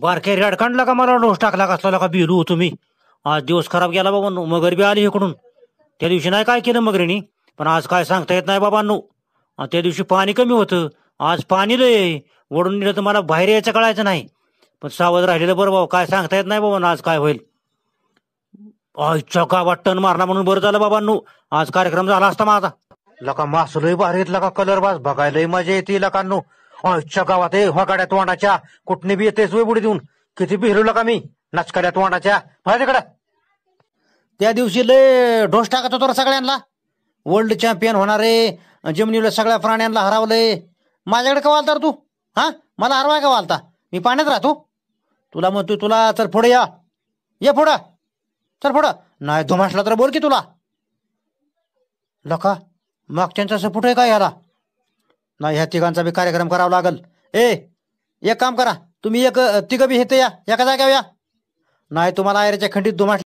बारखे रेडकांडला का मला डोस टाकला कसला का बिलू तुम्ही आज दिवस खराब गेला बाबा मगर बी आली इकडून त्या दिवशी नाही काय केलं मगरीनी पण आज काय सांगता येत नाही बाबांनो त्या दिवशी पाणी कमी होतं आज पाणी लय ओढून नेलं तर मला बाहेर यायचं कळायचं नाही पण सावध राहिलेलं बरं बाबा काय सांगता येत नाही बाबा आज काय होईल आय गावात टन मारला म्हणून बरं झालं बाबांनो आज कार्यक्रम झाला असता माझा लका मासलही भारी का कलर बास बघायलाही मजा येते लकांनो आजच्या गावात ए तोंडाच्या कुठने बी येतेस वे बुडी देऊन किती बिहरू का मी नाचकाड्या तोंडाच्या मला त्या दिवशी लय ढोस टाकत होतो सगळ्यांना वर्ल्ड चॅम्पियन होणारे जमिनीला सगळ्या प्राण्यांना हरवलंय माझ्याकडे का वालता तू हा मला हरवाय का वालता मी पाण्यात राहतो तुला म्हणतो तुला चल पुढे या ये पुढं चल पुढं नाही धुमासला तर बोल की तुला लका मग असं सपोर्ट आहे का याला नाही ह्या तिघांचा बी कार्यक्रम करावा लागल ए एक काम करा तुम्ही एक तिघ बी हेते या एका जाग्यावर या नाही तुम्हाला आयरेच्या खंडीत दुमाट